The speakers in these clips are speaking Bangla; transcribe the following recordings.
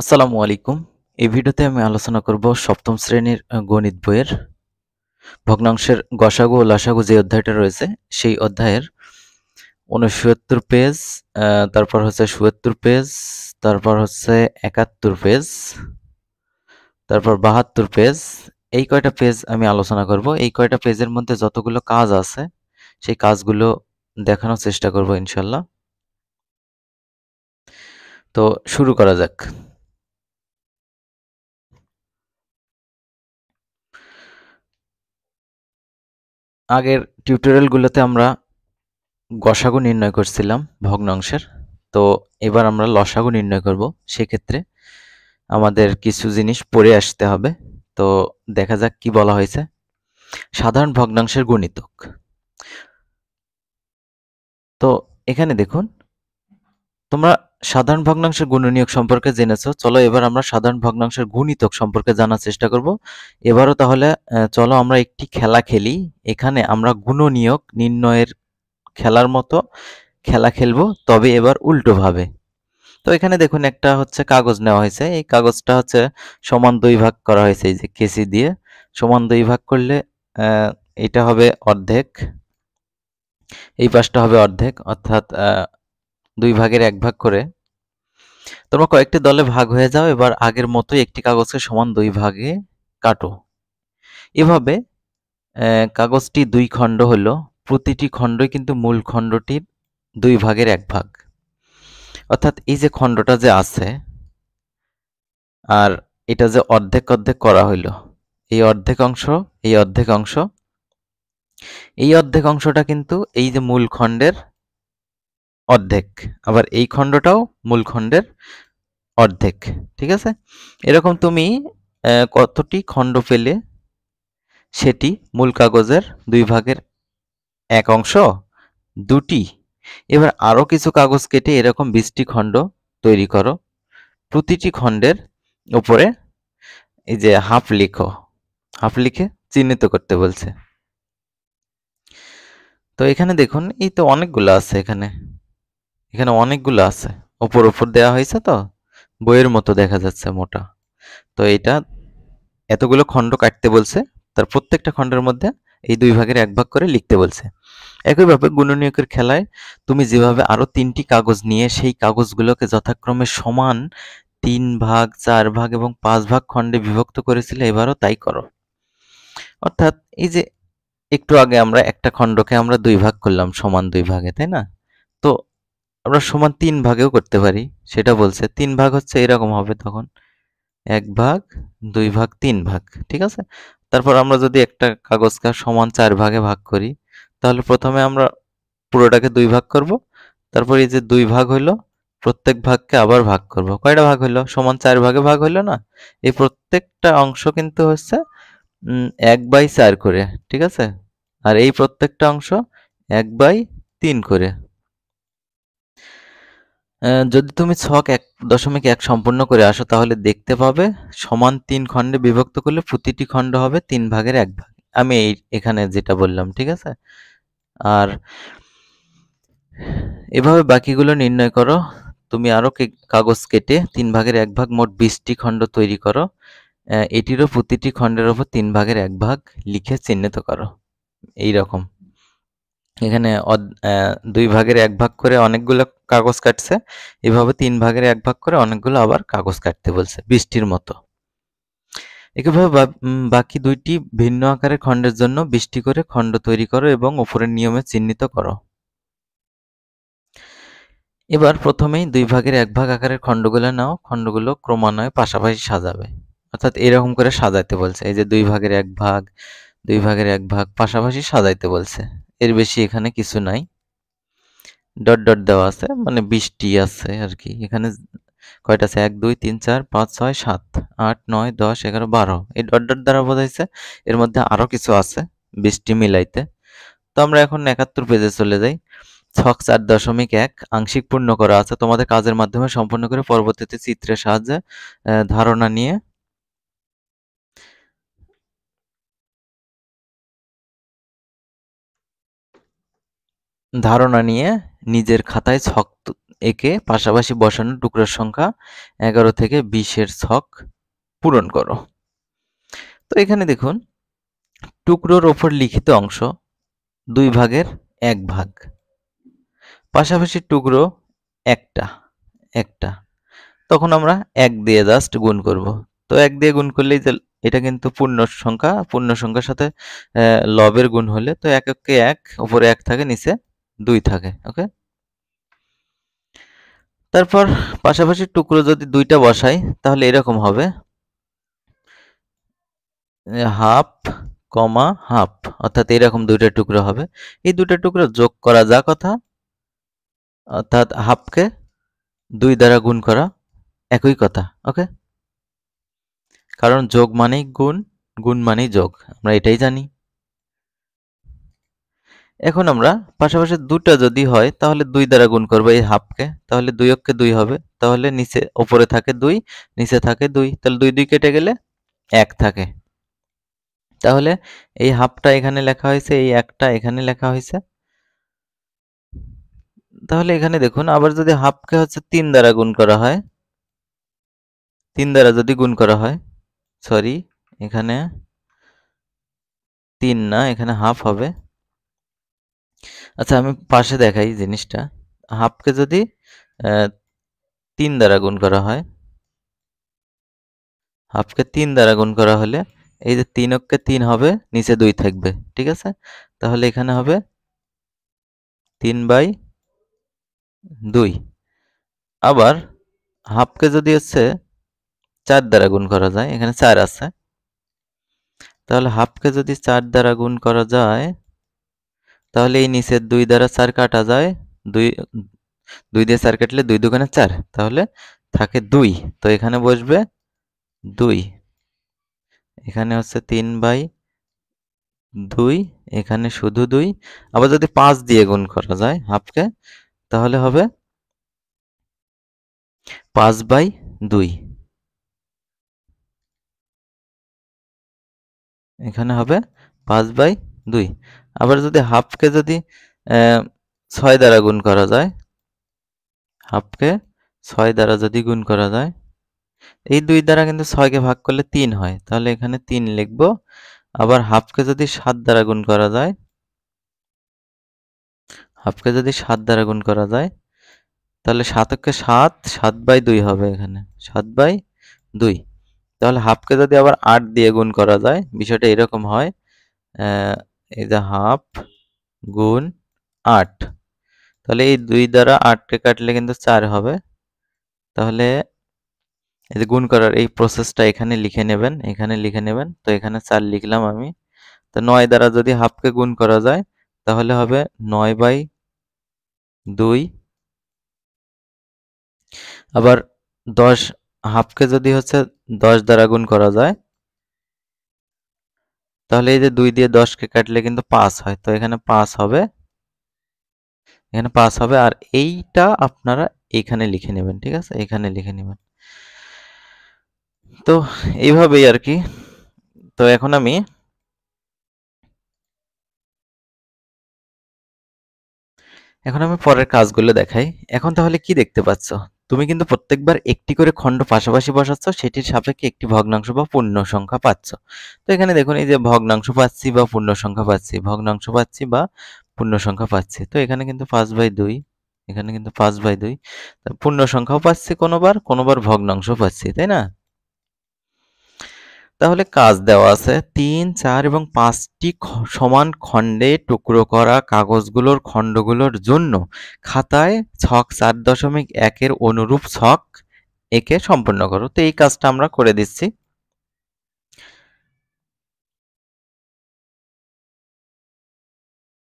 আসসালামু আলাইকুম এই ভিডিওতে আমি আলোচনা করব সপ্তম শ্রেণীর গণিত বইয়ের ভগ্নাংশের গসাগু ও লাসাগু যে অধ্যায়টা রয়েছে সেই অধ্যায়ের উনসত্তর পেজ তারপর হচ্ছে সুয়াত্তর পেজ তারপর হচ্ছে একাত্তর পেজ তারপর বাহাত্তর পেজ এই কয়টা পেজ আমি আলোচনা করব এই কয়টা পেজের মধ্যে যতগুলো কাজ আছে সেই কাজগুলো দেখানোর চেষ্টা করব ইনশাল্লাহ তো শুরু করা যাক আগের টিউটোরিয়ালগুলোতে আমরা গসাগু নির্ণয় করছিলাম ভগ্নাংশের তো এবার আমরা লসাগু নির্ণয় করব সেক্ষেত্রে আমাদের কিছু জিনিস পড়ে আসতে হবে তো দেখা যাক কি বলা হয়েছে সাধারণ ভগ্নাংশের গুণিতক তো এখানে দেখুন তোমরা সাধারণ ভগ্নাংশের গুণনীয়ক সম্পর্কে জেনেছো চলো এবার আমরা সাধারণ ভগ্নাংশের গুণিতক সম্পর্কে জানার চেষ্টা করব এবারও তাহলে চলো আমরা একটি খেলা খেলি এখানে আমরা গুণনীয়ক নির্ণয়ের খেলার মতো খেলা খেলবো তবে এবার উল্টোভাবে তো এখানে দেখুন একটা হচ্ছে কাগজ নেওয়া হয়েছে এই কাগজটা হচ্ছে সমান দুই ভাগ করা হয়েছে এই যে কেসি দিয়ে সমান দুই ভাগ করলে এটা হবে অর্ধেক এই পাশটা হবে অর্ধেক অর্থাৎ দুই ভাগের এক ভাগ করে তোমরা কয়েকটি দলে ভাগ হয়ে যাও এবার আগের মতোই একটি কাগজকে সমান দুই ভাগে কাটো এভাবে কাগজটি দুই খণ্ড হলো প্রতিটি খণ্ডই কিন্তু মূল খণ্ডটির দুই ভাগের এক ভাগ অর্থাৎ এই যে খণ্ডটা যে আছে আর এটা যে অর্ধেক অর্ধেক করা হইল এই অর্ধেক অংশ এই অর্ধেক অংশ এই অর্ধেক অংশটা কিন্তু এই যে মূল খণ্ডের অর্ধেক আবার এই খণ্ডটাও মূল খণ্ডের অর্ধেক ঠিক আছে এরকম তুমি কতটি খণ্ড পেলে সেটি মূল কাগজের দুই ভাগের এক অংশ দুটি এবার আরও কিছু কাগজ কেটে এরকম বিশটি খণ্ড তৈরি করো প্রতিটি খণ্ডের উপরে এই যে হাফ লিখো হাফ লিখে চিহ্নিত করতে বলছে তো এখানে দেখুন এই তো অনেকগুলো আছে এখানে এখানে অনেকগুলো আছে ওপর ওপর দেওয়া হয়েছে তো বইয়ের মতো দেখা যাচ্ছে মোটা তো এটা এতগুলো খণ্ড কাটতে বলছে তার প্রত্যেকটা খণ্ডের মধ্যে এই দুই ভাগের এক ভাগ করে লিখতে বলছে একইভাবে গুণনীয়কের খেলায় তুমি যেভাবে আরও তিনটি কাগজ নিয়ে সেই কাগজগুলোকে যথাক্রমে সমান তিন ভাগ চার ভাগ এবং পাঁচ ভাগ খণ্ডে বিভক্ত করেছিলে এবারও তাই করো অর্থাৎ এই যে একটু আগে আমরা একটা খণ্ডকে আমরা দুই ভাগ করলাম সমান দুই ভাগে তাই না আমরা সমান তিন ভাগেও করতে পারি সেটা বলছে তিন ভাগ হচ্ছে এরকম হবে তখন এক ভাগ দুই ভাগ তিন ভাগ ঠিক আছে তারপর আমরা যদি একটা কাগজকে সমান চার ভাগে ভাগ করি তাহলে প্রথমে আমরা পুরোটাকে দুই ভাগ করব তারপর এই যে দুই ভাগ হইলো প্রত্যেক ভাগকে আবার ভাগ করব কয়টা ভাগ হইলো সমান চার ভাগে ভাগ হইলো না এই প্রত্যেকটা অংশ কিন্তু হচ্ছে এক বাই চার করে ঠিক আছে আর এই প্রত্যেকটা অংশ এক বাই তিন করে যদি তুমি ছক এক দশমিক এক সম্পূর্ণ করে আসো তাহলে দেখতে পাবে সমান তিন খণ্ডে বিভক্ত করলে প্রতিটি খণ্ড হবে তিন ভাগের এক ভাগ আমি এই এখানে যেটা বললাম ঠিক আছে আর এভাবে বাকিগুলো নির্ণয় করো তুমি আরও কাগজ কেটে তিন ভাগের এক ভাগ মোট বিশটি খণ্ড তৈরি করো এটিরও প্রতিটি খণ্ডের ওপর তিন ভাগের এক ভাগ লিখে চিহ্নিত করো এই রকম এখানে দুই ভাগের এক ভাগ করে অনেকগুলো কাগজ কাটছে এভাবে তিন ভাগের এক ভাগ করে অনেকগুলো আবার কাগজ কাটতে বলছে বৃষ্টির মতো একইভাবে বাকি দুইটি ভিন্ন আকারের খণ্ডের জন্য বৃষ্টি করে খণ্ড তৈরি করো এবং ওপরের নিয়মে চিহ্নিত করো এবার প্রথমেই দুই ভাগের এক ভাগ আকারের খণ্ডগুলো নাও খণ্ডগুলো ক্রমান্বয়ে পাশাপাশি সাজাবে অর্থাৎ এরকম করে সাজাইতে বলছে এই যে দুই ভাগের এক ভাগ দুই ভাগের এক ভাগ পাশাপাশি সাজাইতে বলছে এর বেশি এখানে কিছু নাই ডট ডট দেওয়া আছে মানে বিশটি আছে আর কি এখানে কয়টা আছে এক দুই তিন চার পাঁচ ছয় সাত আট নয় দশ এগারো বারো এই ডট ডট দ্বারা বোঝাইছে এর মধ্যে আরও কিছু আছে বিশটি মিলাইতে তো আমরা এখন একাত্তর পেজে চলে যাই ছক চার দশমিক এক আংশিক পূর্ণ করা আছে তোমাদের কাজের মাধ্যমে সম্পূর্ণ করে পরবর্তীতে চিত্রের সাহায্যে ধারণা নিয়ে ধারণা নিয়ে নিজের খাতায় ছক একে পাশাপাশি বসানো টুকরোর সংখ্যা এগারো থেকে বিশের ছক পূরণ করো তো এখানে দেখুন টুকরোর ওপর লিখিত অংশ দুই ভাগের এক ভাগ পাশাপাশি টুকরো একটা একটা তখন আমরা এক দিয়ে জাস্ট গুণ করব তো এক দিয়ে গুণ করলেই এটা কিন্তু পূর্ণ সংখ্যা পূর্ণ সংখ্যার সাথে লবের গুণ হলে তো এক এক ওপরে এক থাকে নিচে দুই থাকে ওকে তারপর পাশাপাশি টুকরো যদি দুইটা বসাই তাহলে এরকম হবে হাফ কমা হাফ অর্থাৎ এরকম দুইটা টুকরো হবে এই দুইটা টুকরো যোগ করা যা কথা অর্থাৎ হাফকে দুই দ্বারা গুণ করা একই কথা ওকে কারণ যোগ মানেই গুণ গুণ মানেই যোগ আমরা এটাই জানি এখন আমরা পাশাপাশি দুটা যদি হয় তাহলে দুই দ্বারা গুণ করবো এই হাফকে তাহলে দুই অক্ষে দুই হবে তাহলে নিচে ওপরে থাকে দুই নিচে থাকে দুই তাহলে দুই দুই কেটে গেলে এক থাকে তাহলে এই হাফটা এখানে লেখা হয়েছে এই একটা এখানে লেখা হয়েছে তাহলে এখানে দেখুন আবার যদি হাফকে হচ্ছে তিন দ্বারা গুণ করা হয় তিন দ্বারা যদি গুণ করা হয় সরি এখানে তিন না এখানে হাফ হবে আচ্ছা আমি পাশে দেখাই জিনিসটা হাফকে যদি তিন দ্বারা গুণ করা হয় হাফকে তিন দ্বারা গুণ করা হলে এই যে তিন অক্ষে তিন হবে নিচে দুই থাকবে ঠিক আছে তাহলে এখানে হবে তিন বাই দুই আবার হাফকে যদি হচ্ছে চার দ্বারা গুণ করা যায় এখানে চার আছে তাহলে হাফকে যদি চার দ্বারা গুণ করা যায় তাহলে এই নিচের দুই দ্বারা চার কাটা যায় দুই দুই দিয়ে চার কাটলে দুই দুখানে চার তাহলে থাকে দুই তো এখানে বসবে দুই এখানে হচ্ছে তিন বাই দুই এখানে শুধু দুই আবার যদি পাঁচ দিয়ে গুণ করা যায় হাফকে তাহলে হবে পাঁচ বাই দুই এখানে হবে পাঁচ বাই দুই আবার যদি হাফকে যদি ছয় দ্বারা গুণ করা যায় হাফকে ছয় দ্বারা যদি গুণ করা যায় এই দুই দ্বারা কিন্তু ছয়কে ভাগ করলে তিন হয় তাহলে এখানে তিন লিখব আবার হাফকে যদি সাত দ্বারা গুণ করা যায় হাফকে যদি সাত দ্বারা গুণ করা যায় তাহলে সাতকে সাত সাত বাই দুই হবে এখানে সাত বাই দুই তাহলে হাফকে যদি আবার আট দিয়ে গুণ করা যায় বিষয়টা এরকম হয় এই যে হাফ গুণ আট তাহলে এই দুই দ্বারা আটকে কাটলে কিন্তু চার হবে তাহলে এই যে গুণ করার এই প্রসেসটা এখানে লিখে নেবেন এখানে লিখে নেবেন তো এখানে চার লিখলাম আমি তো নয় দ্বারা যদি হাফকে গুণ করা যায় তাহলে হবে নয় বাই দুই আবার দশ হাফকে যদি হচ্ছে দশ দ্বারা গুণ করা যায় তাহলে এই যে দুই দিয়ে দশকে কাটলে কিন্তু পাঁচ হয় তো এখানে পাঁচ হবে এখানে পাঁচ হবে আর এইটা আপনারা এখানে লিখে নেবেন ঠিক আছে এখানে লিখে নেবেন তো এইভাবেই আর কি তো এখন আমি এখন আমি পরের কাজগুলো দেখাই এখন তাহলে কি দেখতে পাচ্ছ তুমি কিন্তু প্রত্যেকবার একটি করে খণ্ড পাশাপাশি বসাচ্ছ সেটির সাপেক্ষে একটি ভগ্নাংশ বা পূর্ণ সংখ্যা পাচ্ছ তো এখানে দেখুন এই যে ভগ্নাংশ পাচ্ছি বা পূর্ণ সংখ্যা পাচ্ছি ভগ্নাংশ পাচ্ছি বা পূর্ণ সংখ্যা পাচ্ছি তো এখানে কিন্তু পাঁচ বাই দুই এখানে কিন্তু পাঁচ বাই দুই পূর্ণ সংখ্যাও পাচ্ছি কোনোবার কোনোবার ভগ্নাংশ পাচ্ছি তাই না তাহলে কাজ দেওয়া আছে তিন চার এবং পাঁচটি সমান খণ্ডে টুকরো করা কাগজগুলোর খণ্ডগুলোর জন্য খাতায় ছক চার দশমিক একের অনুরূপ ছক একে সম্পন্ন করো তো এই কাজটা আমরা করে দিচ্ছি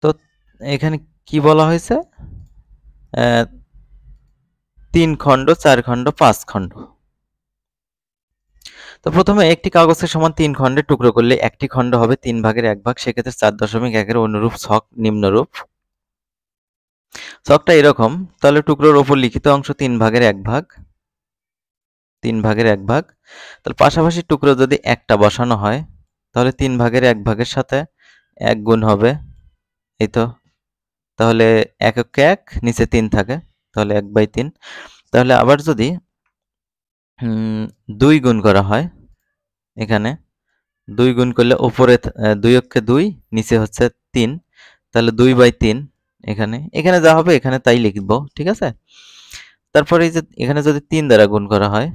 তো এখানে কি বলা হয়েছে তিন খণ্ড চার খণ্ড পাঁচ খণ্ড তো প্রথমে একটি কাগজের সমান তিন খণ্ডে টুকরো করলে একটি খণ্ড হবে তিন ভাগের এক ভাগ সেক্ষেত্রে চার দশমিক একের অনুরূপ ছক নিম্নরূপ ছকটা এরকম তাহলে টুকরোর ওপর লিখিত অংশ তিন ভাগের এক ভাগ তিন ভাগের এক ভাগ তাহলে পাশাপাশি টুকরো যদি একটা বসানো হয় তাহলে তিন ভাগের এক ভাগের সাথে এক গুণ হবে এই তো তাহলে এক এক নিচে তিন থাকে তাহলে এক বাই তিন তাহলে আবার যদি দুই গুণ করা হয় এখানে দুই গুণ করলে ওপরে দুই অক্ষে দুই নিচে হচ্ছে তিন তাহলে দুই বাই তিন এখানে এখানে যা হবে এখানে তাই লিখব ঠিক আছে তারপরে এই যে এখানে যদি তিন দ্বারা গুণ করা হয়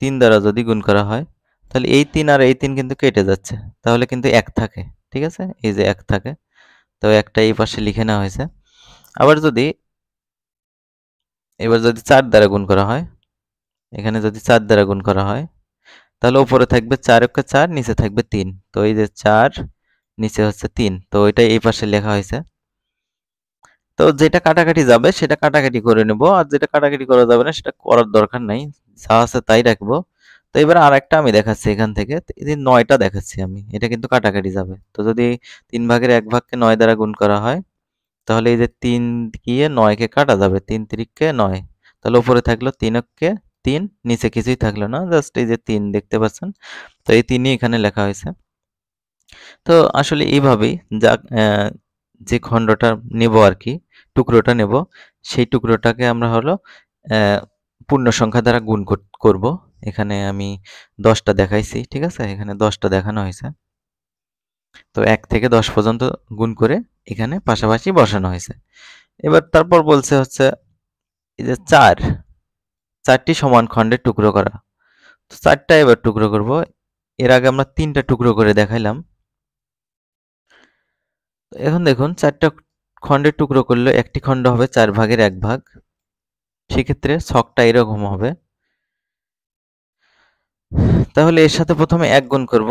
তিন দ্বারা যদি গুণ করা হয় তাহলে এই তিন আর এই তিন কিন্তু কেটে যাচ্ছে তাহলে কিন্তু এক থাকে ঠিক আছে এই যে এক থাকে তো একটা এই পাশে লিখে নেওয়া হয়েছে আবার যদি এবার যদি চার দ্বারা গুণ করা হয় এখানে যদি চার দ্বারা গুণ করা হয় তাহলে ওপরে থাকবে চার একে চার নিচে থাকবে তিন তো এই যে চার নিচে হচ্ছে তিন তো ওইটা এই পাশে লেখা হয়েছে তো যেটা কাটাকাটি যাবে সেটা কাটাকাটি করে নেব আর যেটা কাটাকাটি করা যাবে না সেটা করার দরকার নাই যা আছে তাই রাখবো তো এবার আর একটা আমি দেখাচ্ছি এখান থেকে এই নয়টা দেখাচ্ছি আমি এটা কিন্তু কাটাকাটি যাবে তো যদি তিন ভাগের এক ভাগকে নয় দ্বারা গুণ করা হয় তাহলে এই যে তিন গিয়ে নয়কে কাটা যাবে তিন তিরিককে নয় তাহলে উপরে থাকলো তিনককে তিন নিচে কিছুই থাকলো না জাস্ট এই যে তিন দেখতে পাচ্ছেন তো এই তিনই এখানে লেখা হয়েছে তো আসলে এইভাবেই যা যে খণ্ডটা নেব আর কি টুকরোটা নেব সেই টুকরোটাকে আমরা হলো পূর্ণ সংখ্যা দ্বারা গুণ করব এখানে আমি দশটা দেখাইছি ঠিক আছে এখানে দশটা দেখানো হয়েছে তো এক থেকে দশ পর্যন্ত গুণ করে এখানে পাশাপাশি বসানো হয়েছে এবার তারপর বলছে হচ্ছে এই যে চার চারটি সমান খণ্ডে টুকরো করা তো চারটা এবার টুকরো করব এর আগে আমরা তিনটা টুকরো করে দেখাইলাম এখন দেখুন চারটা খণ্ডে টুকরো করলে একটি খণ্ড হবে চার ভাগের এক ভাগ সেক্ষেত্রে ছকটা এরকম হবে তাহলে এর সাথে প্রথমে এক গুণ করব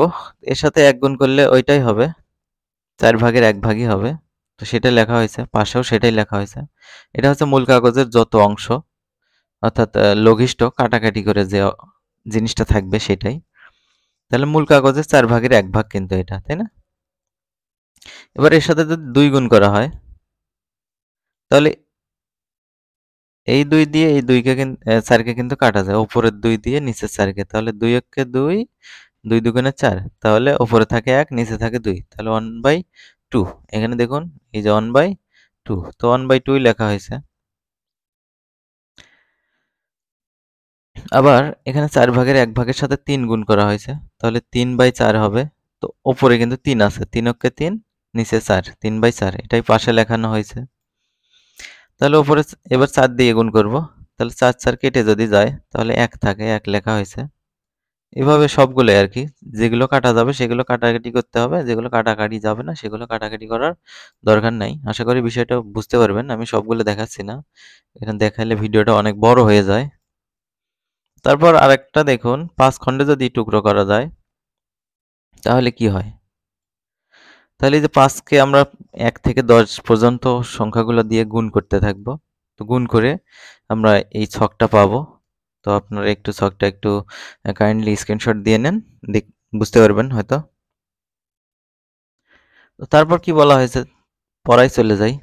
এর সাথে এক গুণ করলে ওইটাই হবে চার ভাগের এক ভাগই হবে তো সেটা লেখা হয়েছে পাশেও সেটাই লেখা হয়েছে এটা হচ্ছে মূল কাগজের যত অংশ অর্থাৎ লঘিষ্ঠ কাটাকাটি করে যে জিনিসটা থাকবে সেটাই তাহলে মূল কাগজের চার ভাগের এক ভাগ কিন্তু এটা তাই না এবার এর সাথে যদি দুই গুণ করা হয় তাহলে এই দুই দিয়ে এই দুইকে কিন্তু চারকে কিন্তু কাটা যায় ওপরের দুই দিয়ে নিচের চারকে তাহলে দুই এককে দুই দুই দুগুণে চার তাহলে ওপরে থাকে এক নিচে থাকে দুই তাহলে ওয়ান বাই টু এখানে দেখুন এই যে ওয়ান বাই টু তো ওয়ান বাই টুই লেখা হয়েছে আবার এখানে চার ভাগের এক ভাগের সাথে তিন গুণ করা হয়েছে তাহলে তিন বাই চার হবে তো ওপরে কিন্তু তিন আছে তিন অক্ষে তিন নিচে চার তিন বাই চার এটাই পাশে লেখানো হয়েছে তাহলে ওপরে এবার চার দিয়ে গুণ করব তাহলে চার চার কেটে যদি যায় তাহলে এক থাকে এক লেখা হয়েছে এভাবে সবগুলো আর কি যেগুলো কাটা যাবে সেগুলো কাটাকাটি করতে হবে যেগুলো কাটাকাটি যাবে না সেগুলো কাটাকাটি করার দরকার নাই আশা করি বিষয়টা বুঝতে পারবেন আমি সবগুলো দেখাচ্ছি না এখানে দেখাইলে ভিডিওটা অনেক বড় হয়ে যায় তারপর আরেকটা দেখুন পাঁচ খণ্ডে যদি টুকরো করা যায় তাহলে কি হয় তাহলে যে পাঁচকে আমরা এক থেকে দশ পর্যন্ত সংখ্যাগুলো দিয়ে গুণ করতে থাকব তো গুণ করে আমরা এই ছকটা পাবো তো আপনারা একটু ছকটা একটু কাইন্ডলি স্ক্রিনশট দিয়ে নেন দেখ বুঝতে পারবেন হয়তো তো তারপর কি বলা হয়েছে পড়াই চলে যাই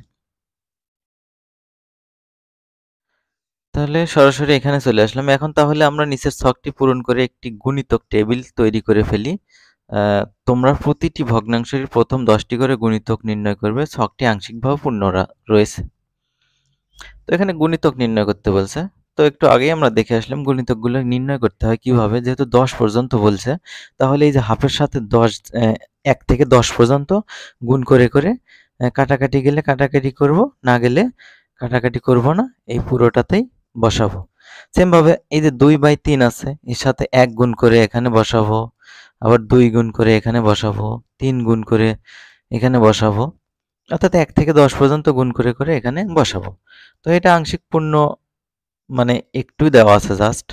তাহলে সরাসরি এখানে চলে আসলাম এখন তাহলে আমরা নিচের ছকটি পূরণ করে একটি গুণিতক টেবিল তৈরি করে ফেলি তোমরা প্রতিটি ভগ্নাংশের প্রথম দশটি করে গুণিতক নির্ণয় করবে ছকটি আংশিকভাবে পূর্ণ রয়েছে তো এখানে গুণিতক নির্ণয় করতে বলছে তো একটু আগেই আমরা দেখে আসলাম গুণিতকগুলো নির্ণয় করতে হয় কিভাবে যেহেতু দশ পর্যন্ত বলছে তাহলে এই যে হাফের সাথে দশ এক থেকে দশ পর্যন্ত গুণ করে করে কাটাকাটি গেলে কাটাকাটি করব না গেলে কাটাকাটি করব না এই পুরোটাতেই বসাবো সেমভাবে এই যে দুই বাই তিন আছে এর সাথে এক গুণ করে এখানে বসাবো আবার দুই গুণ করে এখানে বসাবো তিন গুণ করে এখানে বসাবো অর্থাৎ এক থেকে দশ পর্যন্ত গুণ করে করে এখানে বসাবো তো এটা আংশিক পূর্ণ মানে একটু দেওয়া আছে জাস্ট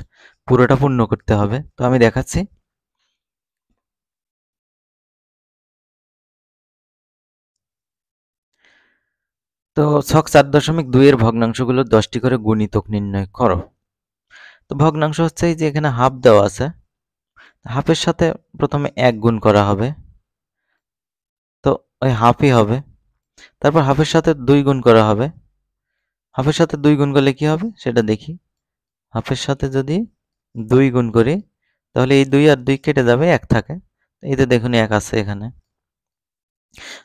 পুরোটা পূর্ণ করতে হবে তো আমি দেখাচ্ছি তো ছক চার দশমিক দুইয়ের ভগ্নাংশগুলো দশটি করে গুণিতক নির্ণয় করো তো ভগ্নাংশ হচ্ছে এই যে এখানে হাফ দেওয়া আছে হাফের সাথে প্রথমে এক গুণ করা হবে তো ওই হাফই হবে তারপর হাফের সাথে দুই গুণ করা হবে হাফের সাথে দুই গুণ করলে কি হবে সেটা দেখি হাফের সাথে যদি দুই গুণ করি তাহলে এই দুই আর দুই কেটে যাবে এক থাকে এতে দেখুন এক আছে এখানে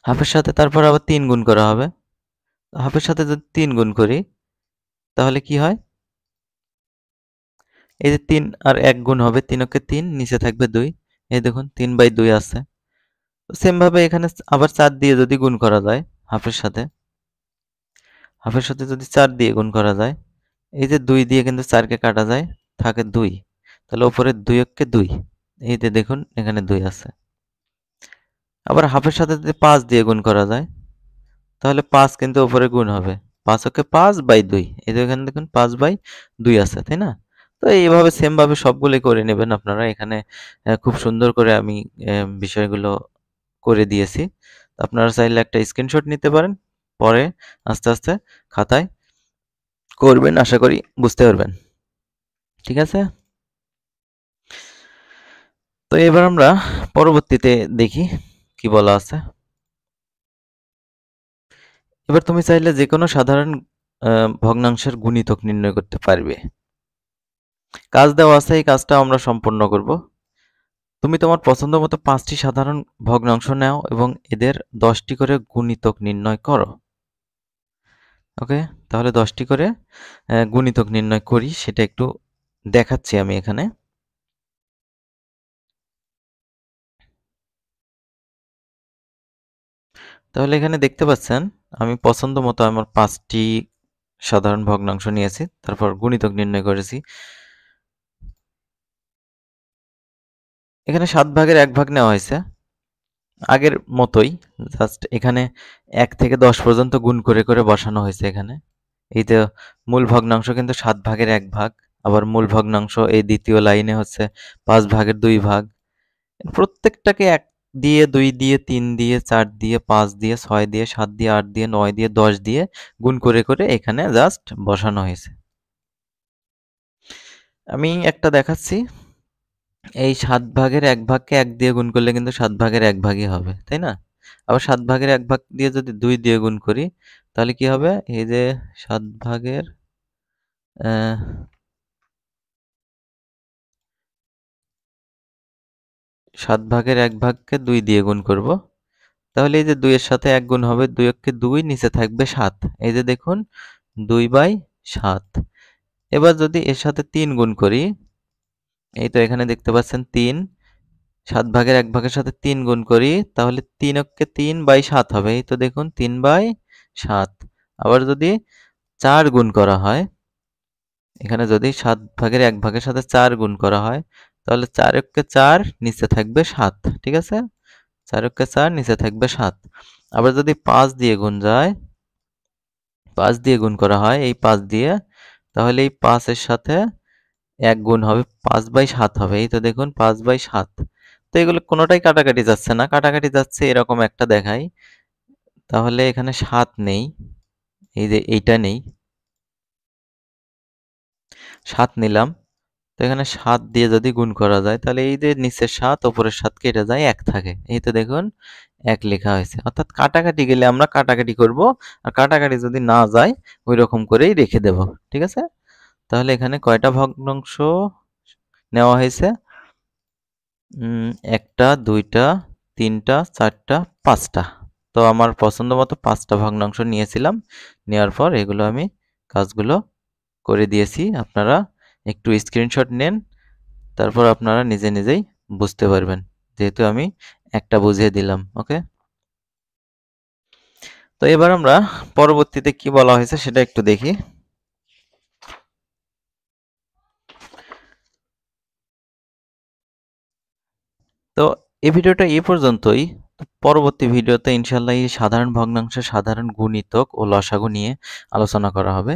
হাফের সাথে তারপর আবার তিন গুণ করা হবে হাফের সাথে যদি তিন গুণ করি তাহলে কি হয় এই যে তিন আর এক গুণ হবে তিনকে তিন নিচে থাকবে দুই এই দেখুন তিন বাই দুই আছে সেমভাবে এখানে আবার চার দিয়ে যদি গুণ করা যায় হাফের সাথে হাফের সাথে যদি চার দিয়ে গুণ করা যায় এই যে দুই দিয়ে কিন্তু চারকে কাটা যায় থাকে দুই তাহলে ওপরে দুই এককে দুই এই যে দেখুন এখানে দুই আছে আবার হাফের সাথে যদি পাঁচ দিয়ে গুণ করা যায় তাহলে পাঁচ কিন্তু উপরে গুণ হবে পাঁচ ওকে পাঁচ বাই দুই এই এখানে দেখুন পাঁচ বাই দুই আছে তাই না তো এইভাবে সেমভাবে সবগুলোই করে নেবেন আপনারা এখানে খুব সুন্দর করে আমি বিষয়গুলো করে দিয়েছি আপনারা চাইলে একটা স্ক্রিনশট নিতে পারেন পরে আস্তে আস্তে খাতায় করবেন আশা করি বুঝতে পারবেন ঠিক আছে তো এবার আমরা পরবর্তীতে দেখি কি বলা আছে এবার তুমি চাইলে যে কোনো সাধারণ ভগ্নাংশের গুণিতক নির্ণয় করতে পারবে কাজ দেওয়া আছে এই কাজটা আমরা সম্পন্ন করব তুমি তোমার পছন্দ মতো পাঁচটি সাধারণ ভগ্নাংশ নাও এবং এদের দশটি করে গুণিতক নির্ণয় করো ওকে তাহলে দশটি করে গুণিতক নির্ণয় করি সেটা একটু দেখাচ্ছি আমি এখানে তাহলে এখানে দেখতে পাচ্ছেন আমি পছন্দ মতো আমার পাঁচটি সাধারণ ভগ্নাংশ নিয়েছি তারপর গুণিতক নির্ণয় করেছি এখানে সাত ভাগের এক ভাগ নেওয়া হয়েছে আগের মতোই জাস্ট এখানে এক থেকে দশ পর্যন্ত গুণ করে করে বসানো হয়েছে এখানে এই তো মূল ভগ্নাংশ কিন্তু সাত ভাগের এক ভাগ আবার মূল ভগ্নাংশ এই দ্বিতীয় লাইনে হচ্ছে পাঁচ ভাগের দুই ভাগ প্রত্যেকটাকে এক দিয়ে দুই দিয়ে তিন দিয়ে চার দিয়ে পাঁচ দিয়ে ছয় দিয়ে সাত দিয়ে আট দিয়ে নয় দিয়ে দশ দিয়ে গুণ করে করে এখানে জাস্ট বসানো হয়েছে আমি একটা দেখাচ্ছি এই সাত ভাগের এক ভাগকে এক দিয়ে গুণ করলে কিন্তু সাত ভাগের এক ভাগই হবে তাই না আবার সাত ভাগের এক ভাগ দিয়ে যদি দুই দিয়ে গুণ করি তাহলে কি হবে এই যে সাত ভাগের সাত ভাগের এক ভাগকে দুই দিয়ে গুণ করব তাহলে এই যে দুইয়ের সাথে এক গুণ হবে দুই এককে দুই নিচে থাকবে সাত এই যে দেখুন দুই বাই সাত এবার যদি এর সাথে তিন গুণ করি এই তো এখানে দেখতে পাচ্ছেন তিন সাত ভাগের এক ভাগের সাথে তিন গুণ করি তাহলে তিন অক্ষে তিন বাই সাত হবে এই তো দেখুন তিন বাই সাত আবার যদি চার গুণ করা হয় এখানে যদি সাত ভাগের এক ভাগের সাথে চার গুণ করা হয় তাহলে চার এককে চার নিচে থাকবে সাত ঠিক আছে চার এককে চার নিচে থাকবে সাত আবার যদি পাঁচ দিয়ে গুণ যায় পাঁচ দিয়ে গুণ করা হয় এই পাঁচ দিয়ে তাহলে এই পাঁচের সাথে এক গুণ হবে পাঁচ বাই সাত হবে এই তো দেখুন পাঁচ বাই সাত তো এগুলো কোনোটাই কাটাকাটি যাচ্ছে না কাটাকাটি যাচ্ছে এরকম একটা দেখাই তাহলে এখানে সাত নেই এই যে এইটা নেই সাত নিলাম তো এখানে সাত দিয়ে যদি গুণ করা যায় তাহলে এই যে নিচের সাত ওপরের সাত কেটে যায় এক থাকে এই তো দেখুন এক লেখা হয়েছে অর্থাৎ কাটাকাটি গেলে আমরা কাটাকাটি করব আর কাটাকাটি যদি না যায় ওই রকম করেই রেখে দেব ঠিক আছে তাহলে এখানে কয়টা ভগ্নাংশ নেওয়া হয়েছে একটা দুইটা তিনটা চারটা পাঁচটা তো আমার পছন্দ মতো পাঁচটা ভগ্নাংশ নিয়েছিলাম নেওয়ার পর এগুলো আমি কাজগুলো করে দিয়েছি আপনারা একটু স্ক্রিনশট নেন তারপর আপনারা নিজে নিজেই বুঝতে পারবেন যেহেতু আমি একটা বুঝিয়ে দিলাম ওকে তো এবার আমরা পরবর্তীতে কি বলা হয়েছে সেটা একটু দেখি তো এই ভিডিওটা এ পর্যন্তই পরবর্তী ভিডিওতে ইনশাল্লাহ এই সাধারণ ভগ্নাংশ সাধারণ গুণিতক ও লসাগু নিয়ে আলোচনা করা হবে